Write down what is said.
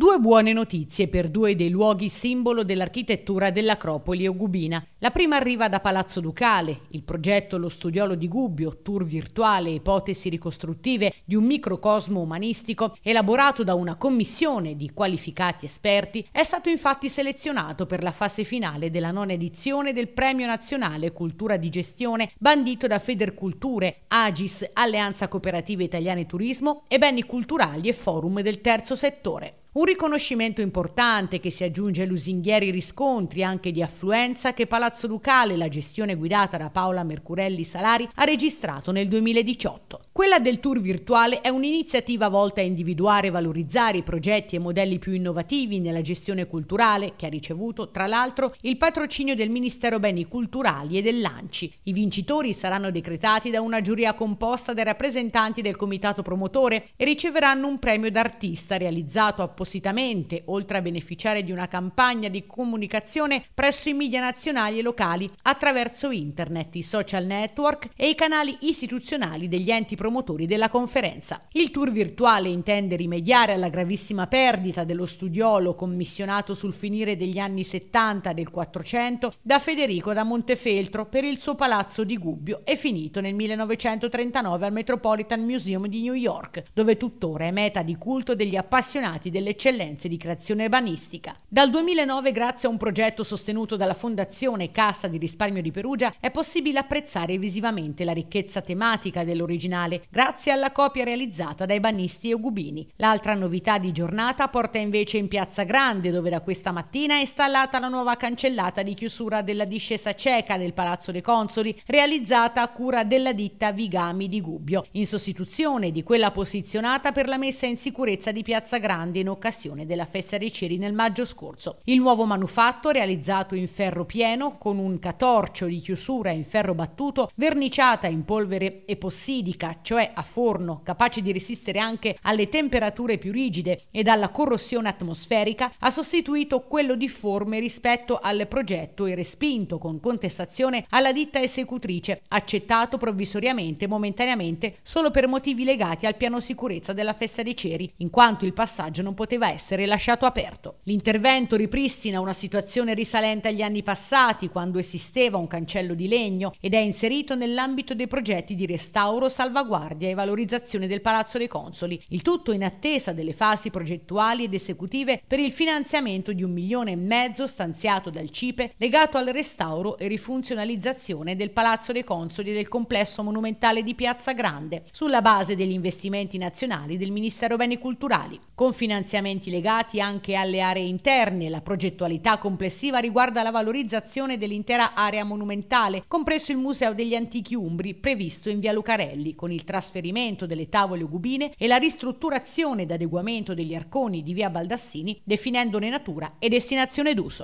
do buone notizie per due dei luoghi simbolo dell'architettura dell'Acropoli ogubina. La prima arriva da Palazzo Ducale, il progetto Lo Studiolo di Gubbio, tour virtuale ipotesi ricostruttive di un microcosmo umanistico elaborato da una commissione di qualificati esperti, è stato infatti selezionato per la fase finale della nona edizione del Premio Nazionale Cultura di Gestione bandito da Federculture, Agis, Alleanza Cooperativa Italiana e Turismo e Beni Culturali e Forum del Terzo Settore. Un riconoscimento riconoscimento importante che si aggiunge ai lusinghieri riscontri anche di affluenza che Palazzo Ducale, la gestione guidata da Paola Mercurelli Salari, ha registrato nel 2018. Quella del tour virtuale è un'iniziativa volta a individuare e valorizzare i progetti e modelli più innovativi nella gestione culturale che ha ricevuto, tra l'altro, il patrocinio del Ministero Beni Culturali e dell'ANCI. I vincitori saranno decretati da una giuria composta dai rappresentanti del comitato promotore e riceveranno un premio d'artista realizzato appositamente, oltre a beneficiare di una campagna di comunicazione presso i media nazionali e locali attraverso internet, i social network e i canali istituzionali degli enti promotori promotori della conferenza. Il tour virtuale intende rimediare alla gravissima perdita dello studiolo commissionato sul finire degli anni 70 del 400 da Federico da Montefeltro per il suo palazzo di Gubbio e finito nel 1939 al Metropolitan Museum di New York, dove tuttora è meta di culto degli appassionati delle eccellenze di creazione urbanistica. Dal 2009, grazie a un progetto sostenuto dalla Fondazione Cassa di Risparmio di Perugia, è possibile apprezzare visivamente la ricchezza tematica dell'originale nazionale, grazie alla copia realizzata dai banisti e Ugubini. L'altra novità di giornata porta invece in Piazza Grande, dove da questa mattina è installata la nuova cancellata di chiusura della discesa cieca del Palazzo dei Consoli, realizzata a cura della ditta Vigami di Gubbio, in sostituzione di quella posizionata per la messa in sicurezza di Piazza Grande in occasione della festa dei ceri nel maggio scorso. Il nuovo manufatto, realizzato in ferro pieno, con un catorcio di chiusura in ferro battuto, verniciata in polvere epossidica cioè a forno, capace di resistere anche alle temperature più rigide ed alla corrosione atmosferica, ha sostituito quello di difforme rispetto al progetto e respinto con contestazione alla ditta esecutrice, accettato provvisoriamente e momentaneamente solo per motivi legati al piano sicurezza della festa dei ceri, in quanto il passaggio non poteva essere lasciato aperto. L'intervento ripristina una situazione risalente agli anni passati, quando esisteva un cancello di legno ed è inserito nell'ambito dei progetti di restauro salvaguardia salvaguardia e valorizzazione del Palazzo dei Consoli, il tutto in attesa delle fasi progettuali ed esecutive per il finanziamento di un milione e mezzo stanziato dal CIPE legato al restauro e rifunzionalizzazione del Palazzo dei Consoli e del complesso monumentale di Piazza Grande, sulla base degli investimenti nazionali del Ministero Beni Culturali, con finanziamenti legati anche alle aree interne. La progettualità complessiva riguarda la valorizzazione dell'intera area monumentale, compreso il Museo degli Antichi Umbri, previsto in via Lucarelli, con il il trasferimento delle tavole ugubine e la ristrutturazione ed adeguamento degli arconi di via Baldassini, definendone natura e destinazione d'uso.